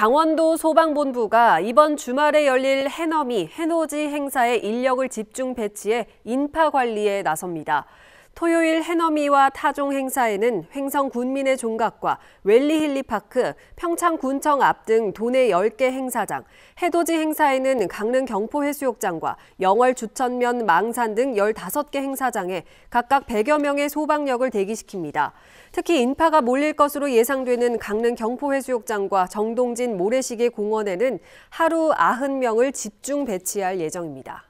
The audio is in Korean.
강원도 소방본부가 이번 주말에 열릴 해넘이 해노지 행사에 인력을 집중 배치해 인파 관리에 나섭니다. 토요일 해너미와 타종 행사에는 횡성 군민의 종각과 웰리힐리파크, 평창군청 앞 등 도내 10개 행사장, 해돋이 행사에는 강릉 경포해수욕장과 영월 주천면 망산 등 15개 행사장에 각각 100여 명의 소방력을 대기시킵니다. 특히 인파가 몰릴 것으로 예상되는 강릉 경포해수욕장과 정동진 모래시계 공원에는 하루 90명을 집중 배치할 예정입니다.